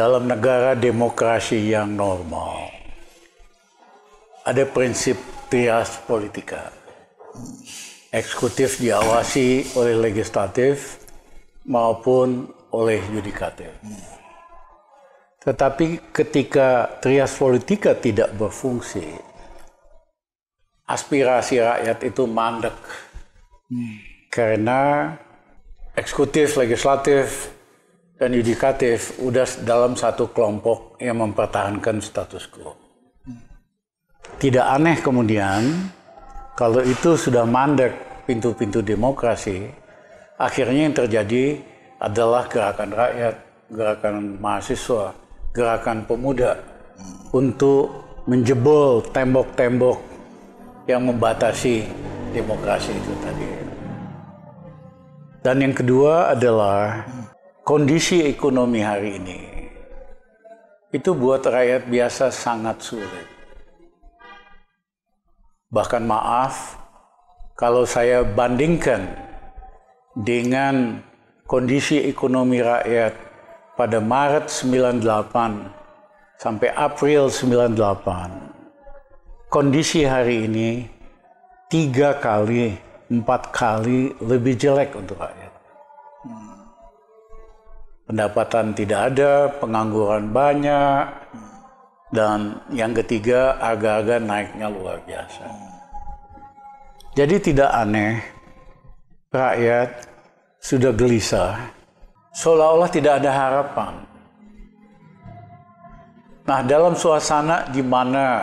dalam negara demokrasi yang normal ada prinsip trias politika. Eksekutif diawasi oleh legislatif maupun oleh yudikatif. Tetapi ketika trias politika tidak berfungsi, aspirasi rakyat itu mandek. Hmm. Karena eksekutif, legislatif, dan yudikatif udah dalam satu kelompok yang mempertahankan status quo. Tidak aneh kemudian kalau itu sudah mandek pintu-pintu demokrasi, akhirnya yang terjadi adalah gerakan rakyat, gerakan mahasiswa, gerakan pemuda untuk menjebol tembok-tembok yang membatasi demokrasi itu tadi. Dan yang kedua adalah kondisi ekonomi hari ini itu buat rakyat biasa sangat sulit. Bahkan maaf kalau saya bandingkan dengan kondisi ekonomi rakyat pada Maret 98 sampai April 98. Kondisi hari ini tiga kali, empat kali lebih jelek untuk rakyat. Hmm pendapatan tidak ada, pengangguran banyak, dan yang ketiga agak-agak naiknya luar biasa. Jadi tidak aneh rakyat sudah gelisah, seolah-olah tidak ada harapan. Nah, dalam suasana di mana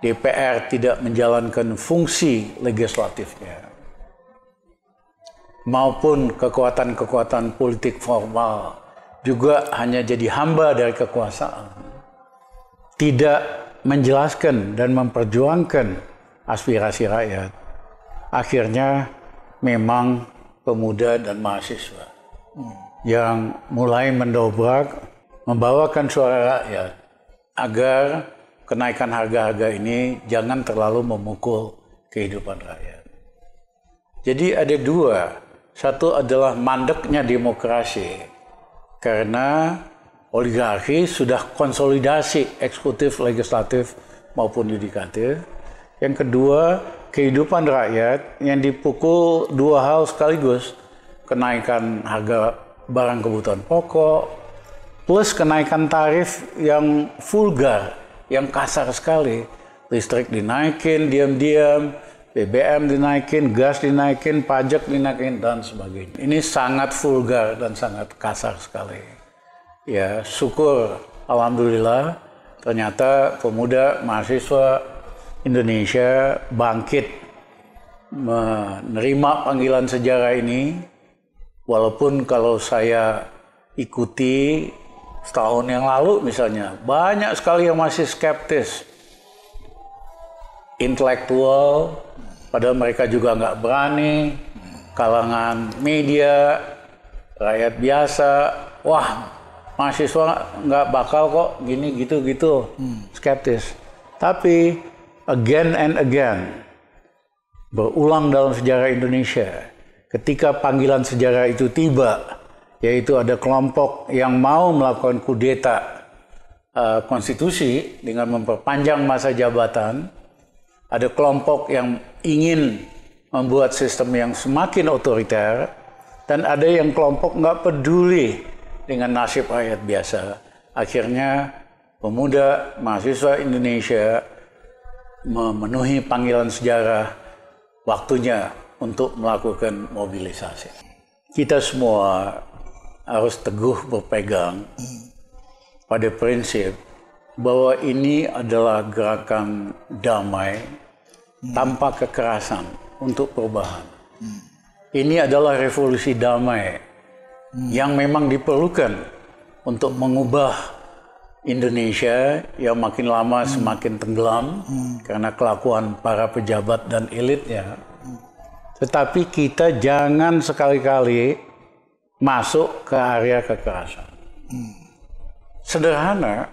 DPR tidak menjalankan fungsi legislatifnya, maupun kekuatan-kekuatan politik formal juga hanya jadi hamba dari kekuasaan. Tidak menjelaskan dan memperjuangkan aspirasi rakyat. Akhirnya memang pemuda dan mahasiswa yang mulai mendobrak, membawakan suara rakyat agar kenaikan harga-harga ini jangan terlalu memukul kehidupan rakyat. Jadi ada dua, satu adalah mandeknya demokrasi, karena oligarki sudah konsolidasi eksekutif, legislatif maupun yudikatif. Yang kedua, kehidupan rakyat yang dipukul dua hal sekaligus. Kenaikan harga barang kebutuhan pokok, plus kenaikan tarif yang vulgar, yang kasar sekali. Listrik dinaikin diam-diam, BBM dinaikin, gas dinaikin, pajak dinaikin, dan sebagainya. Ini sangat vulgar dan sangat kasar sekali. Ya, syukur Alhamdulillah ternyata pemuda mahasiswa Indonesia bangkit menerima panggilan sejarah ini walaupun kalau saya ikuti setahun yang lalu misalnya banyak sekali yang masih skeptis intelektual Padahal mereka juga nggak berani, kalangan media, rakyat biasa, wah mahasiswa nggak bakal kok gini gitu gitu, hmm. skeptis. Tapi again and again berulang dalam sejarah Indonesia, ketika panggilan sejarah itu tiba, yaitu ada kelompok yang mau melakukan kudeta uh, konstitusi dengan memperpanjang masa jabatan ada kelompok yang ingin membuat sistem yang semakin otoriter, dan ada yang kelompok nggak peduli dengan nasib rakyat biasa. Akhirnya pemuda mahasiswa Indonesia memenuhi panggilan sejarah waktunya untuk melakukan mobilisasi. Kita semua harus teguh berpegang pada prinsip bahwa ini adalah gerakan damai hmm. tanpa kekerasan untuk perubahan. Hmm. Ini adalah revolusi damai hmm. yang memang diperlukan untuk mengubah Indonesia yang makin lama hmm. semakin tenggelam hmm. karena kelakuan para pejabat dan elitnya. Hmm. Tetapi kita jangan sekali-kali masuk ke area kekerasan. Hmm. Sederhana,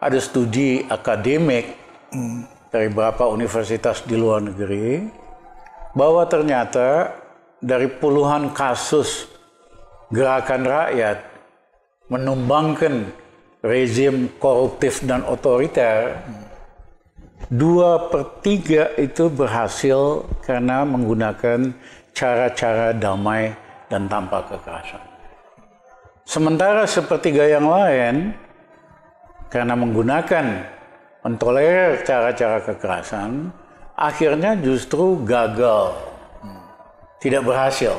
ada studi akademik hmm. dari beberapa universitas di luar negeri bahwa ternyata dari puluhan kasus gerakan rakyat menumbangkan rezim koruptif dan otoriter, dua per tiga itu berhasil karena menggunakan cara-cara damai dan tanpa kekerasan. Sementara sepertiga yang lain karena menggunakan mentolerir cara-cara kekerasan, akhirnya justru gagal, tidak berhasil.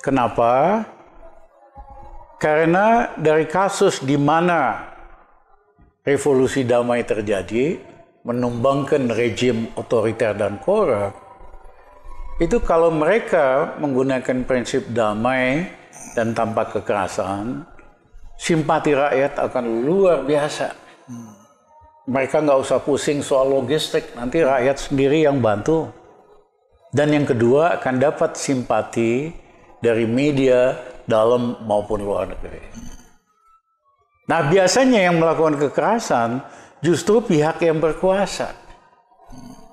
Kenapa? Karena dari kasus di mana revolusi damai terjadi, menumbangkan rejim otoriter dan korup, itu kalau mereka menggunakan prinsip damai dan tanpa kekerasan, simpati rakyat akan luar biasa. Mereka nggak usah pusing soal logistik, nanti rakyat sendiri yang bantu. Dan yang kedua akan dapat simpati dari media dalam maupun luar negeri. Nah biasanya yang melakukan kekerasan justru pihak yang berkuasa.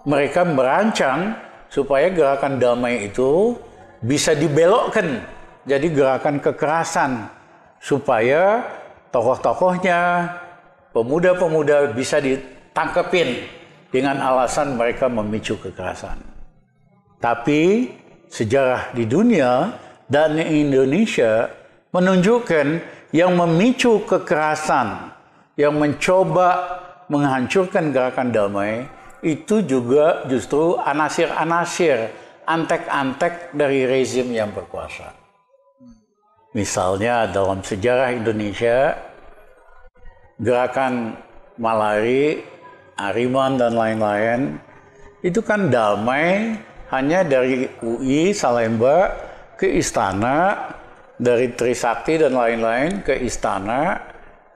Mereka merancang supaya gerakan damai itu bisa dibelokkan jadi gerakan kekerasan supaya tokoh-tokohnya, pemuda-pemuda bisa ditangkepin dengan alasan mereka memicu kekerasan. Tapi sejarah di dunia dan di Indonesia menunjukkan yang memicu kekerasan, yang mencoba menghancurkan gerakan damai, itu juga justru anasir-anasir, antek-antek dari rezim yang berkuasa. Misalnya dalam sejarah Indonesia, gerakan malari, ariman, dan lain-lain, itu kan damai hanya dari UI, Salemba, ke istana, dari Trisakti dan lain-lain ke istana.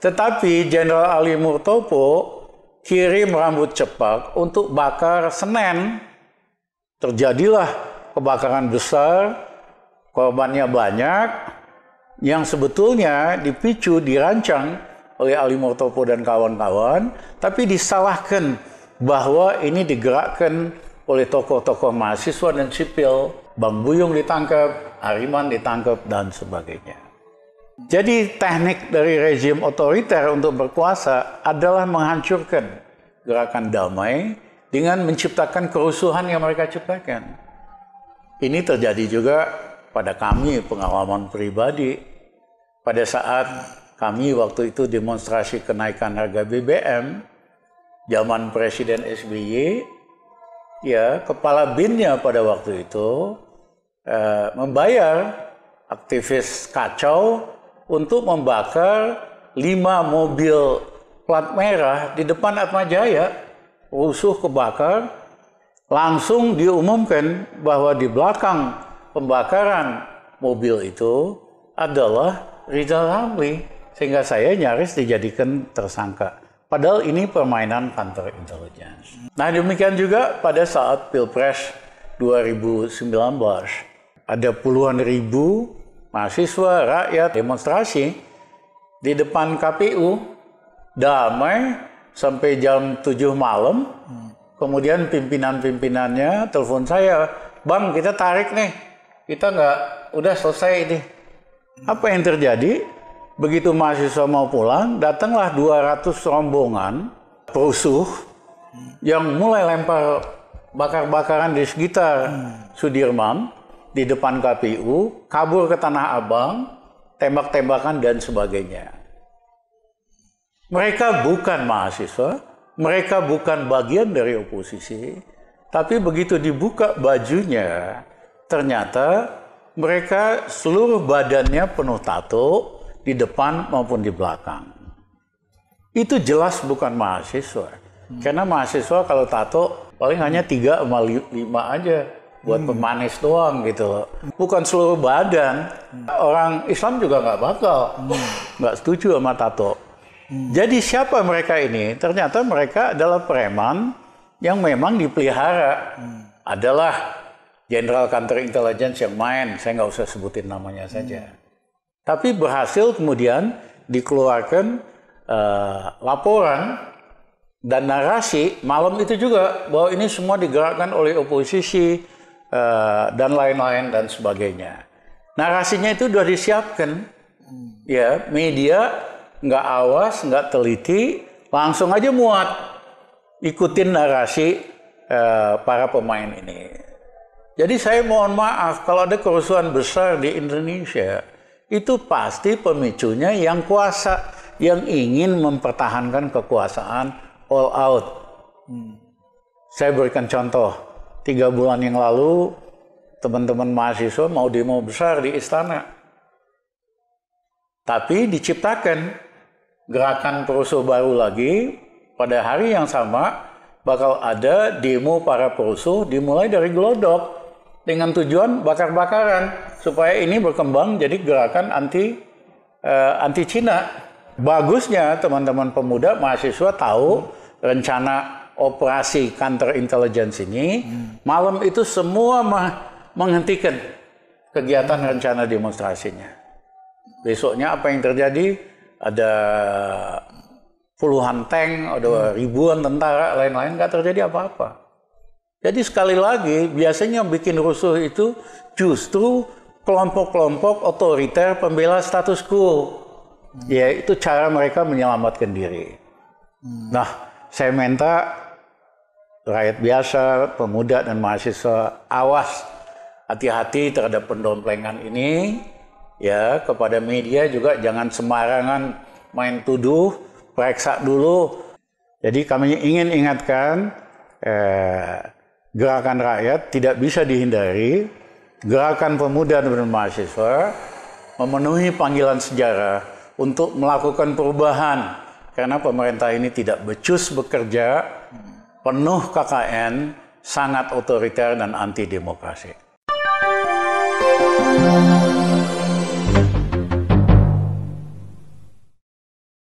Tetapi Jenderal Ali Murtopo kirim rambut cepat untuk bakar Senen. Terjadilah kebakaran besar, korbannya banyak, yang sebetulnya dipicu, dirancang oleh Ali Murtopo dan kawan-kawan, tapi disalahkan bahwa ini digerakkan oleh tokoh-tokoh mahasiswa dan sipil. Bang Buyung ditangkap, Ariman ditangkap, dan sebagainya. Jadi teknik dari rezim otoriter untuk berkuasa adalah menghancurkan gerakan damai dengan menciptakan kerusuhan yang mereka ciptakan. Ini terjadi juga pada kami pengalaman pribadi pada saat kami waktu itu demonstrasi kenaikan harga BBM zaman Presiden SBY ya kepala BINnya pada waktu itu eh, membayar aktivis kacau untuk membakar lima mobil plat merah di depan Atma Jaya rusuh kebakar langsung diumumkan bahwa di belakang pembakaran mobil itu adalah Rizal Ramli sehingga saya nyaris dijadikan tersangka. Padahal ini permainan counter intelligence. Nah demikian juga pada saat Pilpres 2019 ada puluhan ribu mahasiswa rakyat demonstrasi di depan KPU damai sampai jam 7 malam. Kemudian pimpinan-pimpinannya telepon saya, Bang kita tarik nih, kita nggak udah selesai ini apa yang terjadi? Begitu mahasiswa mau pulang, datanglah 200 rombongan perusuh yang mulai lempar bakar-bakaran di sekitar hmm. Sudirman, di depan KPU, kabur ke Tanah Abang, tembak-tembakan dan sebagainya. Mereka bukan mahasiswa, mereka bukan bagian dari oposisi, tapi begitu dibuka bajunya, ternyata mereka seluruh badannya penuh tato di depan maupun di belakang. Itu jelas bukan mahasiswa. Hmm. Karena mahasiswa kalau tato paling hanya 3 sama 5 aja buat hmm. pemanis doang gitu loh. Hmm. Bukan seluruh badan. Hmm. Orang Islam juga nggak bakal hmm. nggak hmm. setuju sama tato. Hmm. Jadi siapa mereka ini? Ternyata mereka adalah preman yang memang dipelihara. Hmm. Adalah jenderal kantor intelijen yang main, saya nggak usah sebutin namanya saja. Hmm. Tapi berhasil kemudian dikeluarkan uh, laporan dan narasi malam itu juga bahwa ini semua digerakkan oleh oposisi uh, dan lain-lain dan sebagainya. Narasinya itu sudah disiapkan, hmm. ya media nggak awas, nggak teliti, langsung aja muat ikutin narasi uh, para pemain ini. Jadi saya mohon maaf kalau ada kerusuhan besar di Indonesia, itu pasti pemicunya yang kuasa, yang ingin mempertahankan kekuasaan all out. Hmm. Saya berikan contoh, tiga bulan yang lalu teman-teman mahasiswa mau demo besar di istana. Tapi diciptakan gerakan perusuh baru lagi pada hari yang sama bakal ada demo para perusuh dimulai dari Glodok dengan tujuan bakar-bakaran supaya ini berkembang jadi gerakan anti uh, anti Cina. Bagusnya teman-teman pemuda mahasiswa tahu hmm. rencana operasi counter intelligence ini hmm. malam itu semua menghentikan kegiatan hmm. rencana demonstrasinya. Besoknya apa yang terjadi? Ada puluhan tank, ada hmm. ribuan tentara, lain-lain nggak terjadi apa-apa. Jadi sekali lagi, biasanya yang bikin rusuh itu justru kelompok-kelompok otoriter pembela status quo. Hmm. Ya, itu cara mereka menyelamatkan diri. Hmm. Nah, saya minta rakyat biasa, pemuda dan mahasiswa awas hati-hati terhadap pendomplengan ini ya kepada media juga jangan sembarangan main tuduh periksa dulu jadi kami ingin ingatkan eh, gerakan rakyat tidak bisa dihindari, gerakan pemuda dan mahasiswa memenuhi panggilan sejarah untuk melakukan perubahan karena pemerintah ini tidak becus bekerja, penuh KKN, sangat otoriter dan anti demokrasi.